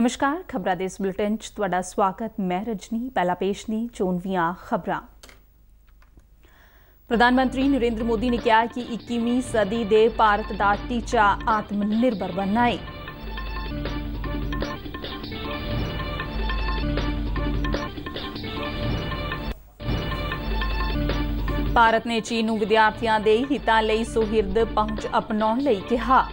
ਨਮਸਕਾਰ ਖਬਰਾਂ ਦੇ ਇਸ ਬੁਲੇਟਿਨ 'ਚ ਤੁਹਾਡਾ ਸਵਾਗਤ ਮੈਂ ਰਜਨੀ ਪਹਿਲਾ ਪੇਸ਼ ਨੇ ਚੋਣਵੀਆਂ ਖਬਰਾਂ ਪ੍ਰਧਾਨ ਮੰਤਰੀ ਨਰਿੰਦਰ ਮੋਦੀ ਨੇ ਕਿਹਾ ਕਿ 21ਵੀਂ ਸਦੀ ਦੇ ਭਾਰਤ ਦਾ ਟੀਚਾ ਆਤਮ ਨਿਰਭਰ ਬਣਨਾ ਹੈ ਭਾਰਤ ਨੇ ਚੀਨ ਨੂੰ ਵਿਦਿਆਰਥੀਆਂ ਦੇ ਹਿੱਤਾਂ ਲਈ ਸੁਹਿਰਦ ਪਹੁੰਚ ਅਪਣਾਉਣ ਲਈ ਕਿਹਾ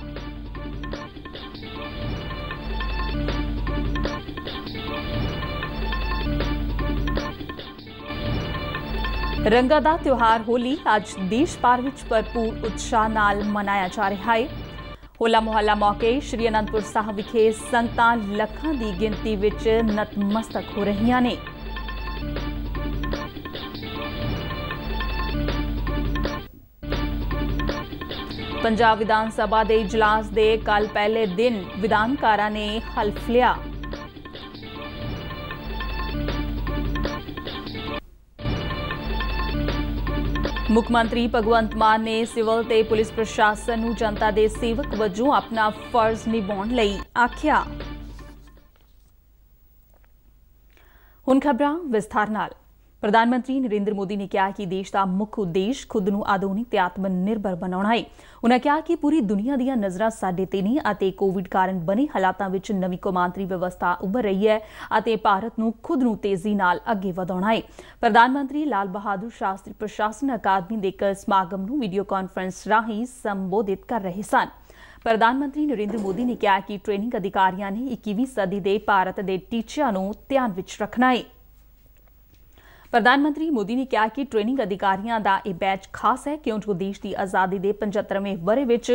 ਰੰਗਾਂ ਦਾ ਤਿਉਹਾਰ ਹੋਲੀ ਅੱਜ ਦੇਸ਼ ਭਰ ਵਿੱਚ ਭਰਪੂਰ ਉਤਸ਼ਾਹ ਨਾਲ ਮਨਾਇਆ ਜਾ ਰਿਹਾ ਹੈ ਹੋਲਾ ਮੁਹੱਲਾ ਮੌਕੇ ਸ਼੍ਰੀ ਅਨੰਦਪੁਰ ਸਾਹਿਬ ਵਿਖੇ ਸੰਤਾਂ ਲੱਖਾਂ ਦੀ ਗਿਣਤੀ ਵਿੱਚ ਨਤਮਸਤਕ ਹੋ ਰਹੀਆਂ ਨੇ ਪੰਜਾਬ ਵਿਧਾਨ ਸਭਾ ਦੇ ਇਜਲਾਸ ਦੇ ਕੱਲ ਪਹਿਲੇ ਦਿਨ ਵਿਧਾਨਕਾਰਾਂ ਨੇ ਹਲਫ ਲਿਆ ਮੁੱਖ ਮੰਤਰੀ ਭਗਵੰਤ ਮਾਨ ਨੇ ਸਿਵਲ ਤੇ ਪੁਲਿਸ ਪ੍ਰਸ਼ਾਸਨ ਨੂੰ ਜਨਤਾ ਦੇ ਸੇਵਕ ਵਜੋਂ ਆਪਣਾ ਫਰਜ਼ ਨਿਭਾਉਣ ਲਈ ਆਖਿਆ ਹੁਣ ਖਬਰਾਂ ਵਿਸਥਾਰ ਨਾਲ ਪ੍ਰਧਾਨ ਮੰਤਰੀ ਨਰਿੰਦਰ ਮੋਦੀ ਨੇ ਕਿਹਾ ਕਿ ਦੇਸ਼ ਦਾ ਮੁੱਖ ਉਦੇਸ਼ ਖੁਦ ਨੂੰ ਆਧੁਨਿਕ ਤੇ ਆਤਮ ਨਿਰਭਰ ਬਣਾਉਣਾ ਹੈ। ਉਹਨਾਂ ਕਿਹਾ ਕਿ ਪੂਰੀ ਦੁਨੀਆ ਦੀਆਂ ਨਜ਼ਰਾਂ ਸਾਡੇ ਤੇ ਨਹੀਂ ਅਤੇ ਕੋਵਿਡ ਕਾਰਨ ਬਣੇ ਹਾਲਾਤਾਂ ਵਿੱਚ ਨਵੀਂ ਕੌਮਾਂਤਰੀ ਵਿਵਸਥਾ ਉੱਭਰ ਰਹੀ ਹੈ ਅਤੇ ਭਾਰਤ ਨੂੰ ਖੁਦ ਨੂੰ ਤੇਜ਼ੀ ਨਾਲ ਅੱਗੇ ਵਧਾਉਣਾ ਹੈ। ਪ੍ਰਧਾਨ ਮੰਤਰੀ ਲਾਲ ਬਹਾਦੁਰ ਸ਼ਾਸਤਰੀ ਪ੍ਰਸ਼ਾਸਨ ਅਕਾਦਮੀ ਦੇ ਇੱਕ ਸਮਾਗਮ ਨੂੰ ਵੀਡੀਓ ਕਾਨਫਰੰਸ ਰਾਹੀਂ ਸੰਬੋਧਿਤ ਕਰ ਰਹੇ ਸਨ। ਪ੍ਰਧਾਨ ਮੰਤਰੀ ਨਰਿੰਦਰ ਮੋਦੀ ਨੇ ਕਿਹਾ ਕਿ ਟ੍ਰੇਨਿੰਗ ਅਧਿਕਾਰੀਆਂ ਨੇ 21ਵੀਂ ਸਦੀ ਦੇ ਭਾਰਤ ਦੇ ਟੀਚਿਆਂ ਨੂੰ ਧਿਆਨ ਵਿੱਚ ਰੱਖਣਾ ਹੈ। ਪ੍ਰਧਾਨ ਮੰਤਰੀ ਮੋਦੀ ਨੇ ਕਿਹਾ ਕਿ ਟ੍ਰੇਨਿੰਗ ਅਧਿਕਾਰੀਆਂ ਦਾ ਇਹ ਬੈਚ ਖਾਸ ਹੈ ਕਿਉਂਕਿ ਦੇਸ਼ ਦੀ ਆਜ਼ਾਦੀ ਦੇ 75ਵੇਂ ਵਰੇ ਵਿੱਚ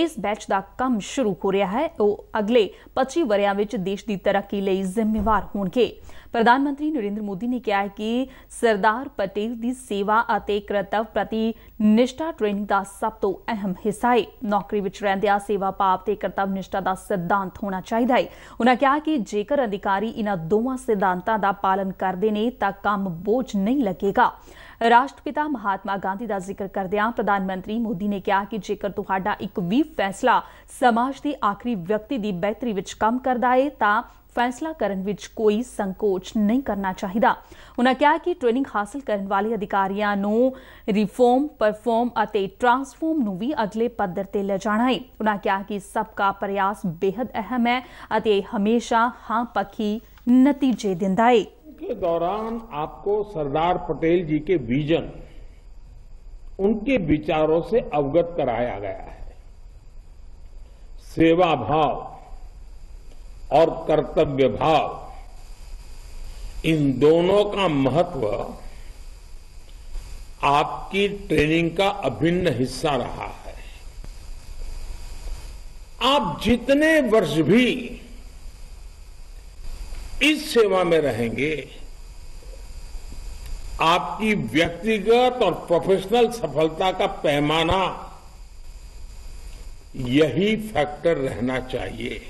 ਇਸ ਬੈਚ ਦਾ ਕੰਮ ਸ਼ੁਰੂ ਹੋ ਰਿਹਾ ਹੈ ਉਹ ਅਗਲੇ 25 ਵਰਿਆਂ ਵਿੱਚ ਦੇਸ਼ ਦੀ ਤਰੱਕੀ ਲਈ ਜ਼ਿੰਮੇਵਾਰ ਹੋਣਗੇ ਪ੍ਰਧਾਨ ਮੰਤਰੀ ਨਰਿੰਦਰ ਮੋਦੀ ਨੇ ਕਿਹਾ ਹੈ ਕਿ ਸਰਦਾਰ ਪਟੇਲ ਦੀ ਸੇਵਾ ਅਤੇ ਕਰਤਵ ਪ੍ਰਤੀ ਨਿਸ਼ਟਾ ਟ੍ਰੇਨਿੰਗ ਦਾ ਸਭ ਤੋਂ ਅਹਿਮ ਹਿੱਸਾ ਹੈ ਨੌਕਰੀ ਵਿੱਚ ਰਹਿੰਦਿਆਂ ਸੇਵਾ ਭਾਵ ਤੇ ਕਰਤਵ ਨਿਸ਼ਟਾ ਦਾ ਸਿਧਾਂਤ ਹੋਣਾ ਚਾਹੀਦਾ ਹੈ ਉਹਨਾਂ ਕਿਹਾ ਕਿ ਜੇਕਰ ਅਧਿਕਾਰੀ ਇਹਨਾਂ ਦੋਵਾਂ ਸਿਧਾਂਤਾਂ ਦਾ ਪਾਲਨ ਕਰਦੇ ਨੇ ਤਾਂ ਕੰਮ ਬੋਝ ਨਹੀਂ ਲੱਗੇਗਾ ਰਾਸ਼ਟਰਪਿਤਾ ਮਹਾਤਮਾ ਗਾਂਧੀ ਦਾ ਜ਼ਿਕਰ ਕਰਦਿਆਂ ਪ੍ਰਧਾਨ ਮੰਤਰੀ ਮੋਦੀ ਨੇ ਕਿਹਾ ਕਿ ਜੇਕਰ ਤੁਹਾਡਾ ਇੱਕ ਵੀ ਫੈਸਲਾ ਸਮਾਜ ਦੇ ਆਖਰੀ ਵਿਅਕਤੀ ਦੀ ਬਿਹਤਰੀ ਵਿੱਚ ਕੰਮ ਕਰਦਾ ਹੈ ਤਾਂ ਫੈਸਲਾ ਕਰਨ ਵਿੱਚ ਕੋਈ ਸੰਕੋਚ ਨਹੀਂ ਕਰਨਾ ਚਾਹੀਦਾ ਉਹਨਾਂ ਕਿਹਾ ਕਿ ਟ੍ਰੇਨਿੰਗ ਹਾਸਲ ਕਰਨ ਵਾਲੇ ਅਧਿਕਾਰੀਆਂ ਨੂੰ ਰਿਫਾਰਮ ਪਰਫਾਰਮ ਅਤੇ ਟ੍ਰਾਂਸਫਾਰਮ ਨੂੰ ਵੀ ਅਗਲੇ ਪੱਧਰ ਤੇ ਲੈ ਜਾਣਾ ਹੈ ਉਹਨਾਂ ਕਿਹਾ ਕਿ ਸਭ ਦਾ ਪ੍ਰਯਾਸ ਬੇहद ਅਹਿਮ ਹੈ ਅਤੇ ਹਮੇਸ਼ਾ ਹਾਂ ਪੱਕੀ ਨਤੀਜੇ ਦਿੰਦਾ ਹੈ के ਦੌਰਾਨ ਆਪਕੋ ਸਰਦਾਰ ਪਟੇਲ ਜੀ ਕੇ ਵਿਜਨ ਉਨਕੇ ਵਿਚਾਰੋਂ ਸੇ ਅਵਗਤ ਕਰਾਇਆ ਗਿਆ ਹੈ ਸੇਵਾ ਭਾਵ और कर्तव्य भाव इन दोनों का महत्व आपकी ट्रेनिंग का अभिन्न हिस्सा रहा है आप जितने वर्ष भी इस सेवा में रहेंगे आपकी व्यक्तिगत और प्रोफेशनल सफलता का पैमाना यही फैक्टर रहना चाहिए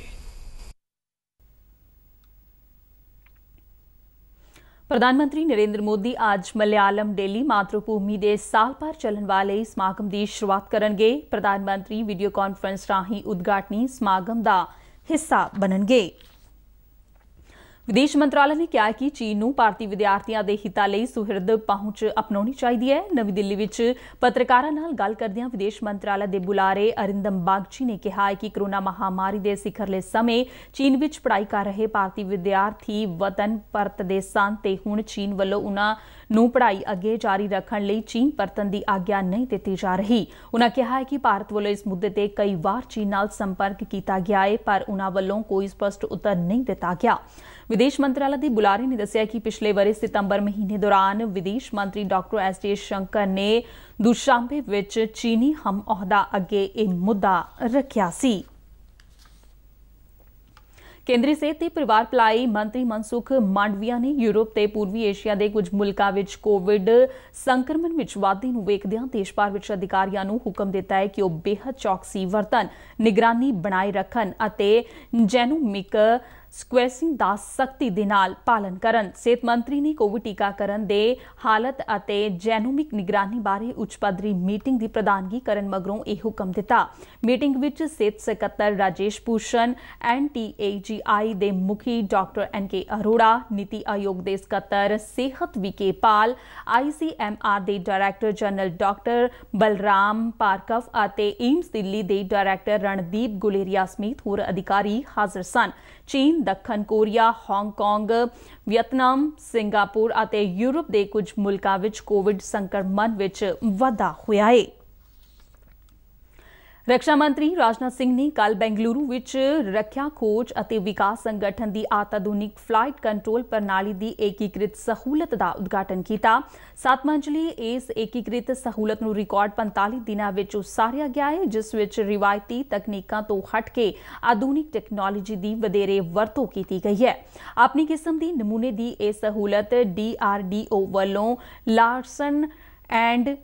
ਪ੍ਰਧਾਨ ਮੰਤਰੀ ਨਰਿੰਦਰ ਮੋਦੀ ਅੱਜ ਮਲਿਆਲਮ ਡੇਲੀ ਮਾਤਰੂਪੂਮੀ ਦੇ ਸਾਲ ਭਰ ਚੱਲਣ ਵਾਲੇ ਸਮਾਗਮ ਦੀ ਸ਼ੁਰੂਆਤ ਕਰਨਗੇ ਪ੍ਰਧਾਨ ਮੰਤਰੀ ਵੀਡੀਓ ਕਾਨਫਰੰਸ ਰਾਹੀਂ ਉਦਘਾਟਨੀ ਸਮਾਗਮ ਦਾ ਹਿੱਸਾ ਬਣਨਗੇ ਵਿਦੇਸ਼ ਮੰਤਰਾਲੇ ਨੇ ਕਿਹਾ ਕਿ ਚੀਨ ਨੂੰ ਭਾਰਤੀ ਵਿਦਿਆਰਥੀਆਂ ਦੇ ਹਿੱਤਾਂ ਲਈ ਸੁਹਿਰਦ ਪਹੁੰਚ ਅਪਣਾਉਣੀ ਚਾਹੀਦੀ ਹੈ ਨਵੀਂ ਦਿੱਲੀ ਵਿੱਚ ਪੱਤਰਕਾਰਾਂ ਨਾਲ ਗੱਲ ਕਰਦਿਆਂ ਵਿਦੇਸ਼ ਮੰਤਰਾਲੇ ਦੇ ਬੁਲਾਰੇ ਅਰਿੰਦਮ ਬਾਗਚੀ ਨੇ ਕਿਹਾ ਕਿ ਕਰੋਨਾ ਮਹਾਮਾਰੀ ਦੇ ਸਿਖਰਲੇ ਸਮੇਂ ਚੀਨ ਵਿੱਚ ਪੜ੍ਹਾਈ ਕਰ ਰਹੇ ਭਾਰਤੀ ਵਿਦਿਆਰਥੀ ਵਤਨ ਪਰਤ ਦੇ ਤੇ ਹੁਣ ਚੀਨ ਵੱਲੋਂ ਉਹਨਾਂ ਨੂੰ ਪੜ੍ਹਾਈ ਅੱਗੇ ਜਾਰੀ ਰੱਖਣ ਲਈ ਚੀਨ ਪਰਤਨ ਦੀ ਆਗਿਆ ਨਹੀਂ ਦਿੱਤੀ ਜਾ ਰਹੀ ਉਹਨਾਂ ਕਿਹਾ ਕਿ ਭਾਰਤ ਵੱਲੋਂ ਇਸ ਮੁੱਦੇ ਤੇ ਕਈ ਵਾਰ ਚੀਨ ਨਾਲ ਸੰਪਰਕ ਕੀਤਾ ਗਿਆ ਹੈ ਪਰ ਉਹਨਾਂ ਵੱਲੋਂ ਕੋਈ ਸਪਸ਼ਟ ਉੱਤਰ ਨਹੀਂ ਦਿੱਤਾ ਗਿਆ ਵਿਦੇਸ਼ ਮੰਤਰਾਲਾ ਦੀ ਬੁਲਾਰੇ ਨੇ ਦੱਸਿਆ ਕਿ ਪਿਛਲੇ ਵਰੇ ਸਤੰਬਰ ਮਹੀਨੇ ਦੌਰਾਨ ਵਿਦੇਸ਼ ਮੰਤਰੀ ਡਾਕਟਰ ਐਸ ਡੀ ਸ਼ੰਕਰ ਨੇ ਦੁਸ਼ਾਂਬੇ ਵਿੱਚ ਚੀਨੀ ਹਮ ਅਹੁਦਾ ਅੱਗੇ ਇਹ ਮੁੱਦਾ ਰੱਖਿਆ ਸੀ ਕੇਂਦਰੀ ਸਿਹਤ ਤੇ ਪਰਿਵਾਰ ਭਲਾਈ ਮੰਤਰੀ ਮਨਸੁਖ ਮਾਂਡਵੀਆ ਨੇ ਯੂਰਪ ਤੇ ਪੂਰਬੀ ਏਸ਼ੀਆ ਦੇ ਕੁਝ ਮੁਲਕਾਂ ਵਿੱਚ ਕੋਵਿਡ ਸੰਕਰਮਣ ਵਿੱਚ ਵਾਧੇ ਨੂੰ ਵੇਖਦਿਆਂ ਦੇਸ਼ ਭਰ ਵਿੱਚ ਅਧਿਕਾਰੀਆਂ ਨੂੰ ਹੁਕਮ ਦਿੱਤਾ ਹੈ ਕਿ ਉਹ ਬੇਹੱਦ ਚੌਕਸੀ ਵਰਤਣ ਨਿਗਰਾਨੀ ਬਣਾਈ ਰੱਖਣ ਅਤੇ ਜੈਨੋਮਿਕ ਸਕੁਐਸਿੰਗ ਦਾ ਸਖਤੀ ਦੇ ਨਾਲ ਪਾਲਨ ਕਰਨ ਸਿਹਤ ਮੰਤਰੀ ਨੇ ਕੋਵਿਡ ਟੀਕਾਕਰਨ ਦੇ ਹਾਲਤ ਅਤੇ ਜੈਨੋਮਿਕ ਨਿਗਰਾਨੀ ਬਾਰੇ ਉੱਚ ਪੱਧਰੀ ਮੀਟਿੰਗ ਦੀ ਪ੍ਰਧਾਨਗੀ ਕਰਨ ਮਗਰੋਂ ਇਹ ਹੁਕਮ ਦਿੱਤਾ ਮੀਟਿੰਗ ਵਿੱਚ ਸਿਹਤ ਸਕੱਤਰ ਰਾਜੇਸ਼ ਪੂਸ਼ਨ ਐਨਟੀਏਜੀਆਈ ਦੇ ਮੁਖੀ ਡਾਕਟਰ ਐਨਕੇ ਅਰੋੜਾ ਨੀਤੀ ਆਯੋਗ ਦੇ ਸਕੱਤਰ ਸਿਹਤ ਵਿਕੇ ਪਾਲ ਆਈਸੀਐਮਆਰ ਦੇ director general doctor Balram Bhargava ਅਤੇ ਏਮਸ ਦਿੱਲੀ ਦੇ ਡਾਇਰੈਕਟਰ ਰਣਦੀਪ ਗੁਲੇਰੀਆ ਸਮੇਤ ਹੋਰ ਅਧਿਕਾਰੀ ਹਾਜ਼ਰ ਸਨ ਚੀਨ ਦੱਖਣ ਕੋਰੀਆ ਹਾਂਗਕਾਂਗ ਵਿਅਤਨਾਮ ਸਿੰਗਾਪੁਰ ਅਤੇ ਯੂਰਪ ਦੇ ਕੁਝ ਮੁਲਕਾਂ ਵਿੱਚ ਕੋਵਿਡ ਸੰਕਰਮਣ ਵਿੱਚ ਵਾਧਾ ਹੋਇਆ ਹੈ ਰੱਖਿਆ ਮੰਤਰੀ ਰਾਜਨਾਥ ਸਿੰਘ ਨੇ ਕੱਲ ਬੈਂਗਲੁਰੂ ਵਿੱਚ ਰੱਖਿਆ ਖੋਜ ਅਤੇ ਵਿਕਾਸ ਸੰਗਠਨ ਦੀ ਆਤਆਧੁਨਿਕ ਫਲਾਈਟ ਕੰਟਰੋਲ ਪ੍ਰਣਾਲੀ ਦੀ ਏਕੀਕ੍ਰਿਤ ਸਹੂਲਤ ਦਾ ਉਦਘਾਟਨ ਕੀਤਾ ਸਤਮੰਜਲੀ ਇਸ ਏਕੀਕ੍ਰਿਤ ਸਹੂਲਤ ਨੂੰ ਰਿਕਾਰਡ 45 ਦਿਨਾਂ ਵਿੱਚ ਉਸਾਰਿਆ ਗਿਆ ਹੈ ਜਿਸ ਵਿੱਚ ਰਿਵਾਇਤੀ ਤਕਨੀਕਾਂ ਤੋਂ ਹਟ ਕੇ ਆਧੁਨਿਕ ਟੈਕਨੋਲੋਜੀ ਦੀ ਵਧੇਰੇ ਵਰਤੋਂ ਕੀਤੀ ਗਈ ਹੈ ਆਪਣੀ ਕਿਸਮ ਦੀ ਨਮੂਨੇ ਦੀ ਇਹ ਸਹੂਲਤ ਡੀਆਰਡੀਓ ਵੱਲੋਂ ਲਾਰਸਨ ਐਂਡ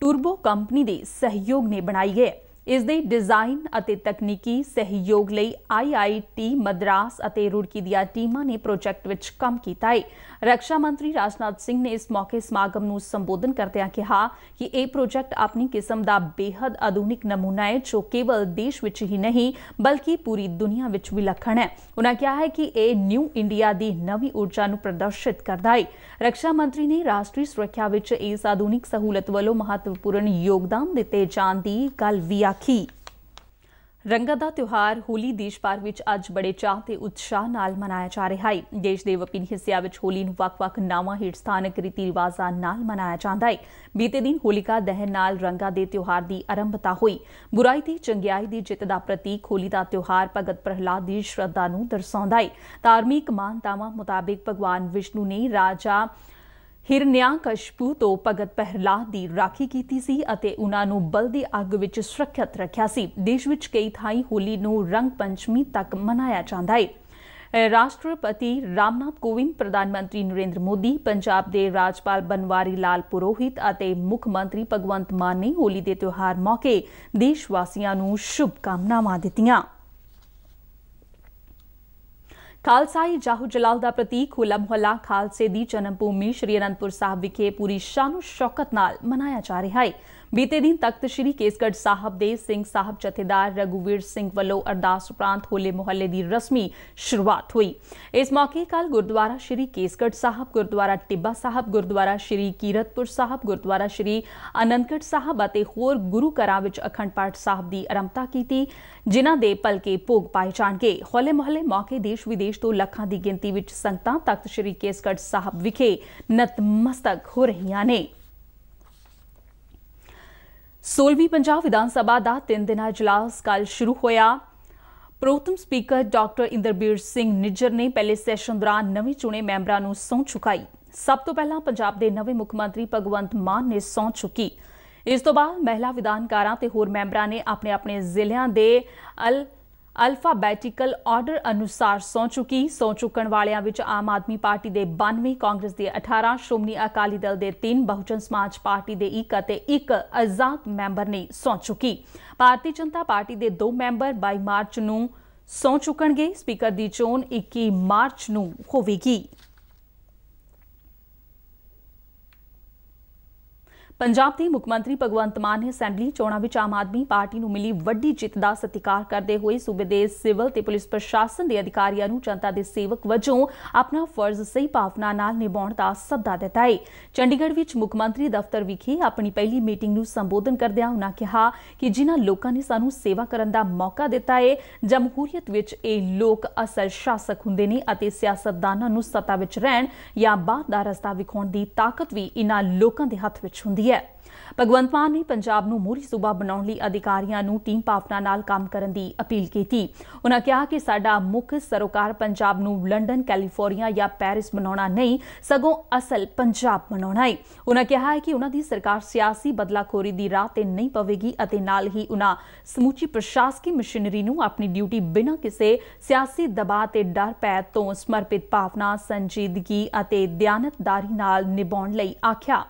ਟਰਬੋ ਕੰਪਨੀ ਦੇ ਸਹਿਯੋਗ ਨੇ ਬਣਾਈ ਹੈ ਇਸ ਦੇ ਡਿਜ਼ਾਈਨ ਅਤੇ ਤਕਨੀਕੀ ਸਹਿਯੋਗ ਲਈ IIT ਮਦਰਾਸ ਅਤੇ ਰੁੜਕੀ ਦੀਆਂ ਟੀਮਾਂ ਨੇ ਪ੍ਰੋਜੈਕਟ ਵਿੱਚ ਕੰਮ ਕੀਤਾ ਹੈ ਰੱਖਿਆ ਮੰਤਰੀ ਰਾਜਨਾਥ ਸਿੰਘ ਨੇ ਇਸ ਮੌਕੇ ਸਮਾਗਮ ਨੂੰ ਸੰਬੋਧਨ ਕਰਦਿਆਂ ਕਿਹਾ ਕਿ ਇਹ ਪ੍ਰੋਜੈਕਟ ਆਪਣੀ ਕਿਸਮ ਦਾ ਬੇहद ਆਧੁਨਿਕ ਨਮੂਨਾ ਹੈ ਜੋ ਕੇਵਲ ਦੇਸ਼ ਵਿੱਚ ਹੀ ਨਹੀਂ ਬਲਕਿ ਪੂਰੀ ਦੁਨੀਆ ਵਿੱਚ ਵੀ ਲੱਖਣ ਹੈ ਉਹਨਾਂ ਕਿਹਾ ਹੈ ਕਿ ਇਹ ਨਿਊ ਇੰਡੀਆ ਦੀ ਨਵੀਂ ਊਰਜਾ ਨੂੰ ਪ੍ਰਦਰਸ਼ਿਤ ਕਰਦਾ ਹੈ ਰੱਖਿਆ ਮੰਤਰੀ ਨੇ ਰਾਸ਼ਟਰੀ ਸੁਰੱਖਿਆ ਵਿੱਚ ਇਸ ਆਧੁਨਿਕ ਸਹੂਲਤ ਵੱਲੋਂ ਮਹੱਤਵਪੂਰਨ ਯੋਗਦਾਨ ਦਿੱਤੇ ਜਾਣ ਦੀ ਗੱਲ ਵੀ ਰਾਖੀ ਰੰਗਾਂ ਦਾ ਤਿਉਹਾਰ ਹੋਲੀ ਦੇਸ਼ ਭਰ ਵਿੱਚ ਅੱਜ ਬੜੇ ਚਾਹ ਤੇ ਉਤਸ਼ਾਹ ਨਾਲ ਮਨਾਇਆ ਜਾ ਰਿਹਾ ਹੈ। ਦੇਸ਼ ਦੇ ਵਿਭਿੰਨ ਹਿੱਸਿਆਂ ਵਿੱਚ ਹੋਲੀ ਨੂੰ ਵੱਖ-ਵੱਖ ਨਾਵਾਂ ਹੇਠ ਸਥਾਨਕ ਰੀਤੀ ਰਿਵਾਜ਼ਾਂ ਨਾਲ ਮਨਾਇਆ ਜਾਂਦਾ ਹੈ। ਬੀਤੇ ਦਿਨ ਹੋਲਿਕਾ ਦਹਨ ਨਾਲ ਰੰਗਾਂ ਦੇ ਤਿਉਹਾਰ ਦੀ ਆਰੰਭਤਾ ਹੋਈ। ਬੁਰਾਈ ਤੇ ਚੰਗਿਆਈ ਦੀ ਜਿੱਤ ਦਾ ਪ੍ਰਤੀਕ ਹੋਲੀ ਦਾ ਤਿਉਹਾਰ ਭਗਤ ਪ੍ਰਹਲਾਦ ਦੀ ਸ਼ਰਧਾ ਨੂੰ ਦਰਸਾਉਂਦਾ ਹੈ। ਧਾਰਮਿਕ ਮਾਨਤਾਵਾਂ ਮੁਤਾਬਿਕ ਭਗਵਾਨ ਵਿਸ਼ਨੂੰ ਨੇ ਰਾਜਾ ਹਿਰਨਿਆਕਸ਼ਪੂ ਤੋਂ ਭਗਤ ਪਹਿਲਾਦ ਦੀ ਰਾਖੀ ਕੀਤੀ ਸੀ ਅਤੇ ਉਹਨਾਂ ਨੂੰ ਬਲ ਦੀ ਅੱਗ ਵਿੱਚ ਸੁਰੱਖਿਅਤ ਰੱਖਿਆ ਸੀ ਦੇਸ਼ ਵਿੱਚ ਕਈ ਥਾਈਂ ਹੋਲੀ ਨੂੰ ਰੰਗ ਪੰਚਮੀ ਤੱਕ ਮਨਾਇਆ ਜਾਂਦਾ ਹੈ ਰਾਸ਼ਟਰਪਤੀ ਰਾਮਨਾਥ ਕੋਵਿੰਦ ਪ੍ਰਧਾਨ ਮੰਤਰੀ ਨਰਿੰਦਰ ਮੋਦੀ ਪੰਜਾਬ ਦੇ ਰਾਜਪਾਲ ਬਨਵਾਰੀ ਲਾਲ ਪੁਰੋਹਿਤ ਅਤੇ ਮੁੱਖ ਮੰਤਰੀ ਭਗਵੰਤ ਮਾਨ ਨੇ ਹੋਲੀ ਦੇ ਤਿਉਹਾਰ ਮੌਕੇ ਦੇਸ਼ ਵਾਸੀਆਂ ਨੂੰ ਸ਼ੁਭ ਕਾਮਨਾਵਾਂ ਦਿੱਤੀਆਂ ਖਾਲਸਾਈ ਜਾਹੂ ਜਲਾਲ ਦਾ ਪ੍ਰਤੀਕ ਹੋਲਾ ਮਹੱਲਾ ਖਾਲਸੇ ਦੀ ਜਨਮ ਭੂਮੀ ਸ਼੍ਰੀ ਅਨੰਦਪੁਰ ਸਾਹਿਬ ਵਿਖੇ ਪੂਰੀ ਸ਼ਾਨੋ ਸ਼ੌਕਤ ਨਾਲ ਮਨਾਇਆ ਜਾ ਰਿਹਾ ਹੈ ਬੀਤੇ ਦਿਨ ਤਖਤ ਸ੍ਰੀ ਕੇਸਗੜ ਸਾਹਿਬ ਦੇ ਸਿੰਘ ਸਾਹਿਬ ਜਥੇਦਾਰ ਰਗੂਵੀਰ ਸਿੰਘ ਵੱਲੋਂ ਅਰਦਾਸ ਉਪਰੰਤ ਹੋਲੇ ਮੁਹੱਲੇ ਦੀ ਰਸਮੀ ਸ਼ੁਰੂਆਤ ਹੋਈ ਇਸ ਮੌਕੇ ਕੱਲ ਗੁਰਦੁਆਰਾ ਸ੍ਰੀ ਕੇਸਗੜ ਸਾਹਿਬ ਗੁਰਦੁਆਰਾ ਟਿੱਬਾ ਸਾਹਿਬ ਗੁਰਦੁਆਰਾ ਸ੍ਰੀ ਕੀਰਤਪੁਰ ਸਾਹਿਬ ਗੁਰਦੁਆਰਾ ਸ੍ਰੀ ਅਨੰਦਗੜ੍ਹ ਸਾਹਿਬ ਅਤੇ ਹੋਰ ਗੁਰੂ ਘਰਾਂ ਵਿੱਚ ਅਖੰਡ ਪਾਠ ਸਾਹਿਬ ਦੀ ਆਰੰਭਤਾ ਕੀਤੀ ਜਿਨ੍ਹਾਂ ਦੇ ਪਲਕੇ ਭੋਗ ਪਾਏ ਜਾਣਗੇ ਹੋਲੇ ਮੁਹੱਲੇ ਮੌਕੇ ਦੇਸ਼ ਵਿਦੇਸ਼ ਤੋਂ ਲੱਖਾਂ ਦੀ ਗਿਣਤੀ ਵਿੱਚ ਸੰਗਤਾਂ ਤਖਤ ਸ੍ਰੀ ਕੇਸਗੜ ਸਾਹਿਬ ਵਿਖੇ ਨਤਮਸਤਕ ਹੋ ਰਹੀਆਂ ਨੇ 16ਵੀਂ ਪੰਜਾਬ ਵਿਧਾਨ ਸਭਾ ਦਾ 3 ਦਿਨਾਂ ਇਜਲਾਸ ਕੱਲ ਸ਼ੁਰੂ ਹੋਇਆ protem speaker doctor Inderbir Singh Nijjar ਨੇ ਪਹਿਲੇ ਸੈਸ਼ਨ ਦੌਰਾਨ ਨਵੇਂ ਚੁਣੇ ਮੈਂਬਰਾਂ ਨੂੰ ਸੌਂ ਚੁਕਾਈ ਸਭ ਤੋਂ ਪਹਿਲਾਂ ਪੰਜਾਬ ਦੇ ਨਵੇਂ ਮੁੱਖ ਮੰਤਰੀ ਭਗਵੰਤ ਮਾਨ ਨੇ ਸੌਂ ਚੁੱਕੀ ਇਸ ਤੋਂ ਬਾਅਦ ਮਹਿਲਾ ਵਿਧਾਨਕਾਰਾਂ ਤੇ ਹੋਰ ਮੈਂਬਰਾਂ ਨੇ ਆਪਣੇ ਆਪਣੇ ਜ਼ਿਲ੍ਹਿਆਂ ਦੇ ਅਲ ਅਲਫਾਬੈਟਿਕਲ ਆਰਡਰ ਅਨੁਸਾਰ ਸੌ ਚੁੱਕੀ ਸੌ ਚੁੱਕਣ ਵਾਲਿਆਂ ਵਿੱਚ ਆਮ ਆਦਮੀ ਪਾਰਟੀ ਦੇ 92 ਕਾਂਗਰਸ ਦੇ 18 ਸ਼੍ਰੋਮਣੀ ਅਕਾਲੀ ਦਲ ਦੇ 3 ਬਹੁਜਨ ਸਮਾਜ ਪਾਰਟੀ ਦੇ 1 ਅਤੇ 1 ਆਜ਼ਾਦ ਮੈਂਬਰ ਨੇ ਸੌ ਚੁੱਕੀ ਭਾਰਤੀ ਜਨਤਾ ਪਾਰਟੀ ਦੇ 2 ਮੈਂਬਰ 22 ਮਾਰਚ ਨੂੰ ਸੌ ਚੁੱਕਣਗੇ ਸਪੀਕਰ ਦੀ ਚੋਣ 21 ਮਾਰਚ ਨੂੰ ਹੋਵੇਗੀ ਪੰਜਾਬ ਦੇ ਮੁੱਖ ਮੰਤਰੀ ਭਗਵੰਤ ਮਾਨ ਨੇ ਅਸੈਂਬਲੀ ਚੋਣਾਂ ਵਿੱਚ ਆਮ ਆਦਮੀ ਪਾਰਟੀ ਨੂੰ ਮਿਲੀ ਵੱਡੀ ਜਿੱਤ ਦਾ ਸਤਿਕਾਰ ਕਰਦੇ ਹੋਏ ਸੂਬੇ ਦੇ ਸਿਵਲ ਤੇ ਪੁਲਿਸ ਪ੍ਰਸ਼ਾਸਨ ਦੇ ਅਧਿਕਾਰੀਆਂ ਨੂੰ ਜਨਤਾ ਦੇ ਸੇਵਕ ਵਜੋਂ ਆਪਣਾ ਫਰਜ਼ ਸਹੀ ਭਾਵਨਾ ਨਾਲ ਨਿਭਾਉਣ ਦਾ ਸੱਦਾ ਦਿੱਤਾ ਹੈ ਚੰਡੀਗੜ੍ਹ ਵਿੱਚ ਮੁੱਖ ਮੰਤਰੀ ਦਫ਼ਤਰ ਵਿਖੇ ਆਪਣੀ ਪਹਿਲੀ ਮੀਟਿੰਗ ਨੂੰ ਸੰਬੋਧਨ ਕਰਦਿਆਂ ਉਨ੍ਹਾਂ ਕਿਹਾ ਕਿ ਜਿਨ੍ਹਾਂ ਲੋਕਾਂ ਨੇ ਸਾਨੂੰ ਸੇਵਾ ਕਰਨ ਦਾ ਮੌਕਾ ਦਿੱਤਾ ਹੈ ਜਮਹੂਰੀਅਤ ਵਿੱਚ ਇਹ ਲੋਕ ਅਸਲ ਸ਼ਾਸਕ ਹੁੰਦੇ ਨੇ ਅਤੇ ਸਿਆਸਤਦਾਨਾਂ ਨੂੰ ਸੱਤਾ ਵਿੱਚ ਰਹਿਣ ਜਾਂ ਬਾਹਰ ਦਾ ਰਸਤਾ ਵਿਖਾਉਣ ਦੀ ਤਾਕਤ ਵੀ ਇਨ੍ਹਾਂ ਲੋਕਾਂ ਦੇ ਹੱਥ ਵਿੱਚ ਹੁੰਦੀ ਹੈ ਭਗਵੰਤ ਮਾਨ ਨੇ ਪੰਜਾਬ ਨੂੰ ਮੋਰੀ ਸੂਬਾ ਬਣਾਉਣ ਲਈ ਅਧਿਕਾਰੀਆਂ ਨੂੰ ਟੀਮ ਭਾਵਨਾ ਨਾਲ ਕੰਮ ਕਰਨ ਦੀ ਅਪੀਲ ਕੀਤੀ ਉਹਨਾਂ ਕਿਹਾ ਕਿ ਸਾਡਾ ਮੁੱਖ ਸਰੋਕਾਰ ਪੰਜਾਬ ਨੂੰ ਲੰਡਨ ਕੈਲੀਫੋਰਨੀਆ ਜਾਂ ਪੈਰਿਸ ਬਣਾਉਣਾ ਨਹੀਂ ਸਗੋਂ ਅਸਲ ਪੰਜਾਬ ਬਣਾਉਣਾ ਹੈ ਉਹਨਾਂ ਕਿਹਾ ਹੈ ਕਿ ਉਹਨਾਂ ਦੀ ਸਰਕਾਰ ਸਿਆਸੀ ਬਦਲਾਖੋਰੀ ਦੀ ਰਾਹ ਤੇ ਨਹੀਂ ਪਵੇਗੀ ਅਤੇ ਨਾਲ ਹੀ ਉਹਨਾਂ ਸਮੂਚੀ ਪ੍ਰਸ਼ਾਸਕੀ ਮਸ਼ੀਨਰੀ ਨੂੰ ਆਪਣੀ ਡਿਊਟੀ ਬਿਨਾਂ ਕਿਸੇ ਸਿਆਸੀ ਦਬਾਅ ਤੇ ਡਰ ਪੈ ਤੋਂ ਸਮਰਪਿਤ ਭਾਵਨਾ ਸੰਜੀਦਗੀ ਅਤੇ ਦਿਆਨਤਦਾਰੀ ਨਾਲ ਨਿਭਾਉਣ ਲਈ ਆਖਿਆ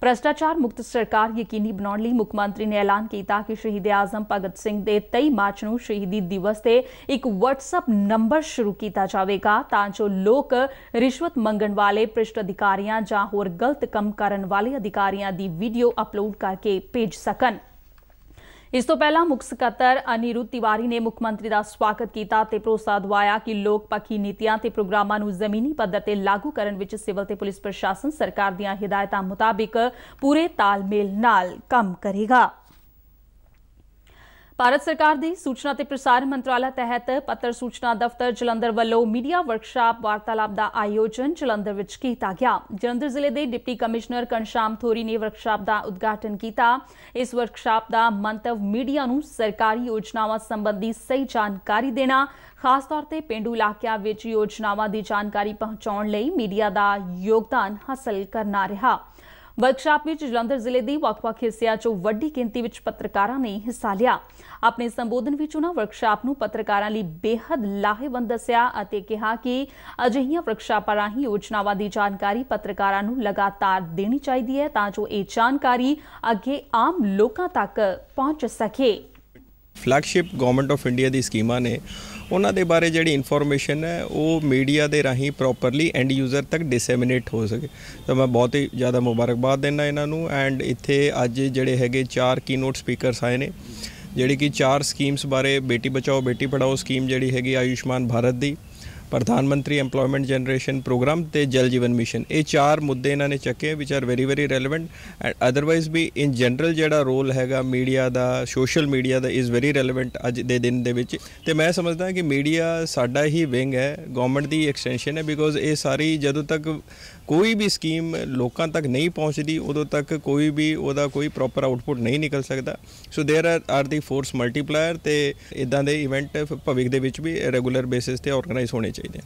ਭ੍ਰਸ਼ਟਾਚਾਰ ਮੁਕਤ ਸਰਕਾਰ ਯਕੀਨੀ ਬਣਾਉਣ ਲਈ ਮੁੱਖ ਮੰਤਰੀ ਨੇ ਐਲਾਨ ਕੀਤਾ ਕਿ ਸ਼ਹੀਦ ਆਜ਼ਮ ਭਗਤ ਸਿੰਘ ਦੇ 23 ਮਾਰਚ ਨੂੰ ਸ਼ਹੀਦੀ ਦਿਵਸ ਤੇ ਇੱਕ WhatsApp ਨੰਬਰ ਸ਼ੁਰੂ ਕੀਤਾ ਜਾਵੇਗਾ ਤਾਂ ਜੋ ਲੋਕ ਰਿਸ਼ਵਤ ਮੰਗਣ ਵਾਲੇ ਭ੍ਰਿਸ਼ਟ ਅਧਿਕਾਰੀਆਂ ਜਾਂ ਹੋਰ ਗਲਤ ਕੰਮ ਕਰਨ ਵਾਲੇ ਅਧਿਕਾਰੀਆਂ ਦੀ ਵੀਡੀਓ ਅਪਲੋਡ ਕਰਕੇ ਭੇਜ ਸਕਣ ਇਸ ਤੋਂ ਪਹਿਲਾਂ ਮੁੱਖ ਸਕੱਤਰ ਅਨਿਰੁੱਧ ਤਿਵਾਰੀ ਨੇ ਮੁੱਖ ਮੰਤਰੀ ਦਾ ਸਵਾਗਤ ਕੀਤਾ ਤੇ ਭਰੋਸਾ ਵਾਇਆ ਕਿ ਲੋਕ ਪੱਖੀ ਨੀਤੀਆਂ ਤੇ ਪ੍ਰੋਗਰਾਮਾਂ ਨੂੰ ਜ਼ਮੀਨੀ ਪੱਧਰ ਤੇ ਲਾਗੂ ਕਰਨ ਵਿੱਚ ਸਿਵਲ ਤੇ ਪੁਲਿਸ ਪ੍ਰਸ਼ਾਸਨ ਸਰਕਾਰ ਦੀਆਂ ਹਦਾਇਤਾਂ ਮੁਤਾਬਿਕ ਪੂਰੇ ਤਾਲਮੇਲ ਨਾਲ ਕੰਮ ਕਰੇਗਾ ਭਾਰਤ ਸਰਕਾਰ ਦੀ ਸੂਚਨਾ ਤੇ ਪ੍ਰਸਾਰਣ ਮੰਤਰਾਲਾ ਤਹਿਤ ਪੱਤਰ ਸੂਚਨਾ ਦਫ਼ਤਰ ਜਲੰਧਰ ਵੱਲੋਂ ਮੀਡੀਆ ਵਰਕਸ਼ਾਪ ਵਾਰਤਾਲਾਪ ਦਾ ਆਯੋਜਨ ਜਲੰਧਰ ਵਿੱਚ ਕੀਤਾ ਗਿਆ ਜਲੰਧਰ ਜ਼ਿਲ੍ਹੇ ਦੇ ਡਿਪਟੀ ਕਮਿਸ਼ਨਰ ਕਨਸ਼ਾਮ ਥੋਰੀ ਨੇ ਵਰਕਸ਼ਾਪ ਦਾ ਉਦਘਾਟਨ ਕੀਤਾ ਇਸ ਵਰਕਸ਼ਾਪ ਦਾ ਮੰਤਵ ਮੀਡੀਆ ਨੂੰ ਸਰਕਾਰੀ ਯੋਜਨਾਵਾਂ ਸੰਬੰਧੀ ਸਹੀ ਜਾਣਕਾਰੀ ਦੇਣਾ ਖਾਸ ਤੌਰ ਤੇ ਪਿੰਡੂ ਇਲਾਕਿਆਂ ਵਿੱਚ ਯੋਜਨਾਵਾਂ ਦੀ ਜਾਣਕਾਰੀ ਪਹੁੰਚਾਉਣ ਲਈ ਮੀਡੀਆ ਦਾ ਯੋਗਦਾਨ ਹਾਸਲ ਕਰਨਾ ਰਿਹਾ ਵਰਕਸ਼ਾਪ ਵਿੱਚ ਜਲੰਧਰ ਜ਼ਿਲ੍ਹੇ ਦੀ ਵੱਖ-ਵੱਖ ਹਿੱਸਿਆਂ 'ਚੋਂ ਵੱਡੀ ਗਿਣਤੀ ਵਿੱਚ ਪੱਤਰਕਾਰਾਂ ਨੇ ਹਿੱਸਾ ਲਿਆ ਆਪਣੇ ਸੰਬੋਧਨ ਵਿੱਚ ਉਹਨਾਂ ਵਰਕਸ਼ਾਪ ਨੂੰ ਪੱਤਰਕਾਰਾਂ ਲਈ ਬੇਹੱਦ ਲਾਹੇਵੰਦ ਦੱਸਿਆ ਅਤੇ ਕਿਹਾ ਕਿ ਅਜਿਹੀਆਂ ਵਰਕਸ਼ਾਪਾਂ ਰਾਹੀਂ ਯੋਜਨਾਵਾਂ ਦੀ ਜਾਣਕਾਰੀ ਪੱਤਰਕਾਰਾਂ ਨੂੰ ਲਗਾਤਾਰ ਦੇਣੀ ਚਾਹੀਦੀ ਹੈ ਤਾਂ ਜੋ ਇਹ ਜਾਣਕਾਰੀ ਅੱਗੇ ਆਮ ਲੋਕਾਂ ਤੱਕ ਪਹੁੰਚ ਸਕੇ ਫਲੈਗਸ਼ਿਪ ਗਵਰਨਮੈਂਟ ਆਫ ਇੰਡੀਆ ਦੀ ਸਕੀਮਾਂ ਨੇ ਉਹਨਾਂ ਦੇ ਬਾਰੇ ਜਿਹੜੀ ਇਨਫੋਰਮੇਸ਼ਨ ਹੈ ਉਹ ਮੀਡੀਆ ਦੇ ਰਾਹੀਂ ਪ੍ਰੋਪਰਲੀ ਐਂਡ ਯੂਜ਼ਰ ਤੱਕ ਡਿਸੈਮੀਨੇਟ ਹੋ ਸਕੇ ਤਾਂ ਮੈਂ ਬਹੁਤ ਹੀ ਜ਼ਿਆਦਾ ਮੁਬਾਰਕਬਾਦ ਦਿੰਦਾ ਇਹਨਾਂ ਨੂੰ ਐਂਡ ਇੱਥੇ ਅੱਜ ਜਿਹੜੇ ਹੈਗੇ ਚਾਰ ਕੀਨੋਟ ਸਪੀਕਰਸ ਆਏ ਨੇ ਜਿਹੜੀ ਕਿ ਚਾਰ ਸਕੀਮਸ ਬਾਰੇ ਬੇਟੀ ਬਚਾਓ ਬੇਟੀ ਪੜਾਓ ਸਕੀਮ ਜਿਹੜੀ ਹੈਗੀ ਆਯੁਸ਼ਮਾਨ ਭਾਰਤ ਦੀ ਪ੍ਰਧਾਨ ਮੰਤਰੀ ਏਮਪਲੋਇਮੈਂਟ ਜਨਰੇਸ਼ਨ ਪ੍ਰੋਗਰਾਮ ਤੇ ਜਲ ਜੀਵਨ ਮਿਸ਼ਨ ਇਹ ਚਾਰ ਮੁੱਦੇ ਇਹਨਾਂ ਨੇ ਚੱਕੇ ਵਿਚ are very very relevant and otherwise ਵੀ ਇਨ ਜਨਰਲ ਜਿਹੜਾ ਰੋਲ ਹੈਗਾ ਮੀਡੀਆ ਦਾ ਸੋਸ਼ਲ ਮੀਡੀਆ ਦਾ ਇਜ਼ ਵੈਰੀ ਰੈਲੇਵੈਂਟ ਅੱਜ ਦੇ ਦਿਨ ਦੇ ਵਿੱਚ ਤੇ ਮੈਂ ਸਮਝਦਾ ਕਿ ਮੀਡੀਆ ਸਾਡਾ ਹੀ ਵਿੰਗ ਹੈ ਗਵਰਨਮੈਂਟ ਦੀ ਐਕਸਟੈਂਸ਼ਨ ਹੈ ਬਿਕੋਜ਼ ਇਹ ਸਾਰੀ ਜਦੋਂ ਤੱਕ ਕੋਈ ਵੀ ਸਕੀਮ ਲੋਕਾਂ ਤੱਕ ਨਹੀਂ ਪਹੁੰਚਦੀ ਉਦੋਂ ਤੱਕ ਕੋਈ ਵੀ ਉਹਦਾ ਕੋਈ ਪ੍ਰੋਪਰ ਆਊਟਪੁੱਟ ਨਹੀਂ ਨਿਕਲ ਸਕਦਾ ਸੋ देयर ਆਰ ਆਰ ਦੀ ਫੋਰਸ ਮਲਟੀਪਲਾਇਰ ਤੇ ਇਦਾਂ ਦੇ ਇਵੈਂਟ ਭਵਿੱਖ ਦੇ ਵਿੱਚ ਵੀ ਰੈਗੂਲਰ ਬੇਸਿਸ ਤੇ ਆਰਗੇਨਾਈਜ਼ ਹੋਣੇ ਚਾਹੀਦੇ Frieden.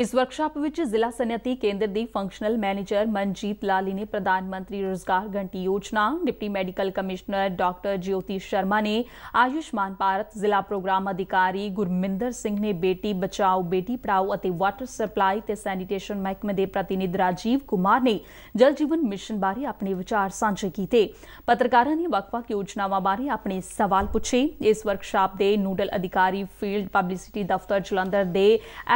ਇਸ ਵਰਕਸ਼ਾਪ ਵਿੱਚ ਜ਼ਿਲ੍ਹਾ ਸਨਅਤੀ ਕੇਂਦਰ ਦੀ ਫੰਕਸ਼ਨਲ ਮੈਨੇਜਰ ਮਨਜੀਤ ਲਾਲੀ ਨੇ ਪ੍ਰਧਾਨ ਮੰਤਰੀ ਰੋਜ਼ਗਾਰ ਗੰਟੀ ਯੋਜਨਾ deputy medical commissioner doctor Jyoti Sharma ਨੇ ਆਯੁਸ਼ਮਾਨ ਭਾਰਤ ਜ਼ਿਲ੍ਹਾ ਪ੍ਰੋਗਰਾਮ ਅਧਿਕਾਰੀ ਗੁਰਮਿੰਦਰ ਸਿੰਘ ਨੇ ਬੇਟੀ ਬਚਾਓ ਬੇਟੀ ਪੜਾਓ ਅਤੇ ਵਾਟਰ ਸਪਲਾਈ ਤੇ ਸੈਨੀਟੇਸ਼ਨ ਮਹਿਕਮੇ ਦੇ ਪ੍ਰਤੀਨਿਧ ਰਾਜੀਵ ਕੁਮਾਰ ਨੇ ਜਲ ਜੀਵਨ ਮਿਸ਼ਨ ਬਾਰੇ ਆਪਣੇ ਵਿਚਾਰ ਸਾਂਝੇ ਕੀਤੇ ਪੱਤਰਕਾਰਾਂ ਨੇ ਵੱਖ-ਵੱਖ ਯੋਜਨਾਵਾਂ ਬਾਰੇ ਆਪਣੇ ਸਵਾਲ ਪੁੱਛੇ ਇਸ ਵਰਕਸ਼ਾਪ ਦੇ ਨੂਡਲ ਅਧਿਕਾਰੀ ਫੀਲਡ ਪਬਲਿਸਿਟੀ ਦਫ਼ਤਰ ਜਲੰਧਰ ਦੇ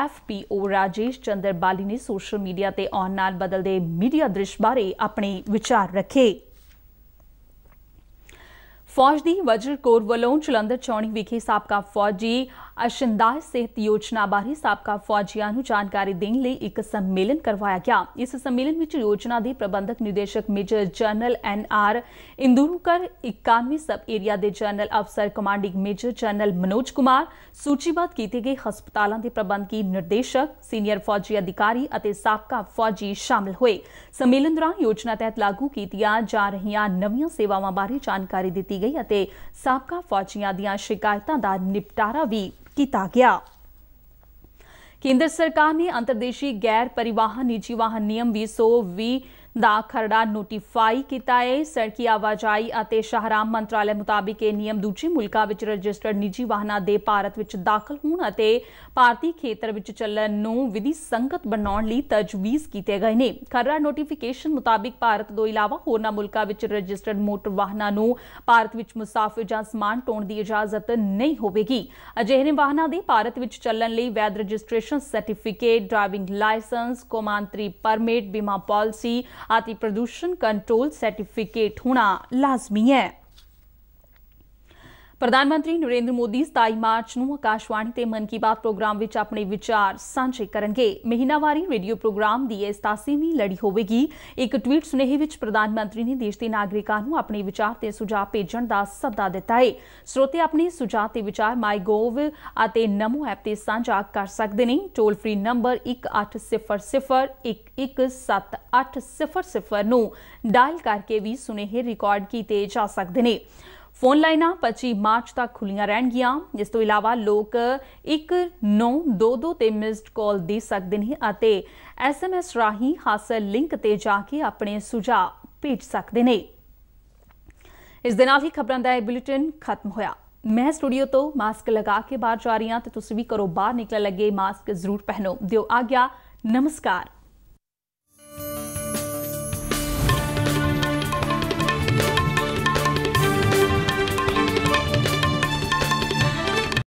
ਐਫਪੀਓ ਰਾਜੇਸ਼ ਚੰਦਰ ਬਾਲੀ ਨੇ ਸੋਸ਼ਲ ਮੀਡੀਆ ਤੇ ਆਉਣ ਨਾਲ ਬਦਲਦੇ ਮੀਡੀਆ ਦ੍ਰਿਸ਼ ਬਾਰੇ ਆਪਣੇ ਵਿਚਾਰ ਰੱਖੇ ਫੌਜ ਦੀ ਵਜਰ ਕੋਰ ਵੱਲੋਂ ਚਲੰਦਰ ਚੌਣੀ ਵਿਖੇ ਸਾਬਕਾ ਫੌਜੀ ਅੱਜ ਸਿਹਤ ਯੋਜਨਾ ਬਾਰੇ ਸਾਬਕਾ ਫੌਜੀਆਂ ਨੂੰ ਜਾਣਕਾਰੀ ਦੇਣ ਲਈ ਇੱਕ ਸੰਮੇਲਨ ਕਰਵਾਇਆ ਗਿਆ ਇਸ ਸੰਮੇਲਨ ਵਿੱਚ ਯੋਜਨਾ ਦੇ ਪ੍ਰਬੰਧਕ ਨਿਰਦੇਸ਼ਕ major general N R Indurkar 91 sub area ਦੇ general officer commanding major general Manoj Kumar ਸੂਚੀਬੱਧ ਕੀਤੇ ਗਏ ਹਸਪਤਾਲਾਂ ਦੇ ਪ੍ਰਬੰਧਕੀ ਨਿਰਦੇਸ਼ਕ ਸੀਨੀਅਰ ਫੌਜੀ ਅਧਿਕਾਰੀ ਅਤੇ ਸਾਬਕਾ ਫੌਜੀ ਸ਼ਾਮਲ ਹੋਏ ਸੰਮੇਲਨ ਦੌਰਾਨ ਯੋਜਨਾ ਤਹਿਤ ਲਾਗੂ ਕੀਤੀਆਂ ਜਾ ਰਹੀਆਂ ਨਵੀਆਂ ਸੇਵਾਵਾਂ ਬਾਰੇ ਜਾਣਕਾਰੀ ਦਿੱਤੀ ਗਈ ਅਤੇ ਸਾਬਕਾ ਫੌਜੀਆਂ ਦੀਆਂ ਸ਼ਿਕਾਇਤਾਂ ਦਾ ਨਿਪਟਾਰਾ ਵੀ ਕੀਤਾ ਗਿਆ ਕੇਂਦਰ ਸਰਕਾਰ ਨੇ ਅੰਤਰਦੇਸ਼ੀ ਗੈਰ ਪਰਿਵਾਹਨ ਨਿੱਜੀ ਵਾਹਨ ਨਿਯਮ 220 ਦਾ ਖਰੜਾ ਨੋਟੀਫਾਈ ਕੀਤਾ ਹੈ ਸੜਕੀ ਆਵਾਜਾਈ ਅਤੇ ਸ਼ਹਿਰਾਂ ਮੰਤਰਾਲੇ ਮੁਤਾਬਿਕ ਇਹ ਨਿਯਮ ਦੂਜੀ ਮੁਲਕਾਂ ਵਿੱਚ ਰਜਿਸਟਰਡ ਨਿੱਜੀ ਵਾਹਨਾਂ ਦੇ ਭਾਰਤ ਵਿੱਚ ਦਾਖਲ ਹੋਣ ਅਤੇ ਭਾਰਤੀ ਖੇਤਰ ਵਿੱਚ ਚੱਲਣ ਨੂੰ ਵਿਧੀ ਸੰਗਤ ਬਣਾਉਣ ਲਈ ਤਜਵੀਜ਼ ਕੀਤੇ ਗਏ ਨੇ ਖਰੜਾ ਨੋਟੀਫਿਕੇਸ਼ਨ ਮੁਤਾਬਿਕ ਭਾਰਤ ਤੋਂ ਇਲਾਵਾ ਹੋਰਨਾਂ ਮੁਲਕਾਂ ਵਿੱਚ ਰਜਿਸਟਰਡ ਮੋਟਰ ਵਾਹਨਾਂ ਨੂੰ ਭਾਰਤ ਵਿੱਚ ਮੁਸਾਫਿਰ ਜਾਂ ਸਮਾਨ ਟੋਣ ਦੀ ਇਜਾਜ਼ਤ ਨਹੀਂ ਹੋਵੇਗੀ ਅਜਿਹੇ ਵਾਹਨਾਂ ਦੇ ਭਾਰਤ ਵਿੱਚ ਚੱਲਣ ਲਈ ਵੈਧ ਰਜਿਸਟ੍ਰੇਸ਼ਨ ਸਰਟੀਫਿਕੇਟ ਡਰਾਈਵਿੰਗ ਲਾਇਸੈਂਸ ਕੋਮਾਂਤਰੀ ਪਰਮਿਟ ਬੀਮਾ ਪਾਲਿਸੀ ਅਤੇ ਪ੍ਰਦੂਸ਼ਣ ਕੰਟਰੋਲ ਸਰਟੀਫਿਕੇਟ ਹੋਣਾ ਲਾਜ਼ਮੀ ਹੈ ਪ੍ਰਧਾਨ ਮੰਤਰੀ ਨਰਿੰਦਰ ਮੋਦੀ 27 ਮਾਰਚ ਨੂੰ ਆਕਾਸ਼ਵਾਣੀ ਤੇ ਮਨ ਕੀ ਬਾਤ ਪ੍ਰੋਗਰਾਮ ਵਿੱਚ ਆਪਣੇ ਵਿਚਾਰ ਸਾਂਝੇ ਕਰਨਗੇ ਮਹੀਨਾਵਾਰੀ ਰੇਡੀਓ ਪ੍ਰੋਗਰਾਮ ਦੀ ਇਹ 87ਵੀਂ ਲੜੀ ਹੋਵੇਗੀ ਇੱਕ ਟਵੀਟ ਸੁਨੇਹੇ ਵਿੱਚ ਪ੍ਰਧਾਨ ਮੰਤਰੀ ਨੇ ਦੇਸ਼ ਦੇ ਨਾਗਰਿਕਾਂ ਨੂੰ ਆਪਣੇ ਵਿਚਾਰ ਤੇ ਸੁਝਾਅ ਭੇਜਣ ਦਾ ਸੱਦਾ ਦਿੱਤਾ ਹੈ ਸਰੋਤੇ ਆਪਣੇ ਸੁਝਾਅ ਤੇ ਵਿਚਾਰ ਗੋਵ ਅਤੇ ਨਮੋ ਐਪ ਤੇ ਸਾਂਝਾ ਕਰ ਸਕਦੇ ਨੇ ਟੋਲ ਫ੍ਰੀ ਨੰਬਰ 1800117800 ਨੂੰ ਡਾਇਲ ਕਰਕੇ ਵੀ ਸੁਨੇਹੇ ਰਿਕਾਰਡ ਕੀਤੇ ਜਾ ਸਕਦੇ ਨੇ ਫੋਨ ਲਾਈਨਾਂ 25 ਮਾਰਚ ਤੱਕ ਖੁੱਲੀਆਂ ਰਹਿਣਗੀਆਂ ਇਸ ਤੋਂ ਇਲਾਵਾ ਲੋਕ 1922 ਤੇ ਮਿਸਡ ਕਾਲ ਦੇ ਸਕਦੇ ਨੇ ਅਤੇ ਐਸਐਮਐਸ ਰਾਹੀਂ ਹਾਸਲ ਲਿੰਕ ਤੇ ਜਾ ਕੇ ਆਪਣੇ ਸੁਝਾਅ ਭੇਜ ਸਕਦੇ ਨੇ ਇਸ ਦੇ ਨਾਲ ਹੀ ਖਬਰਾਂ ਦਾ ਇਹ ਬੁਲੇਟਿਨ ਖਤਮ ਹੋਇਆ ਮੈਂ ਸਟੂਡੀਓ ਤੋਂ ਮਾਸਕ ਲਗਾ ਕੇ ਬਾਹਰ ਜਾ ਰਹੀ ਹਾਂ ਤੇ ਤੁਸੀਂ ਵੀ ਕਰੋ ਬਾਹਰ ਨਿਕਲਣ ਲੱਗੇ ਮਾਸਕ ਜ਼ਰੂਰ ਪਹਿਨੋ ਦਿਓ ਆਗਿਆ ਨਮਸਕਾਰ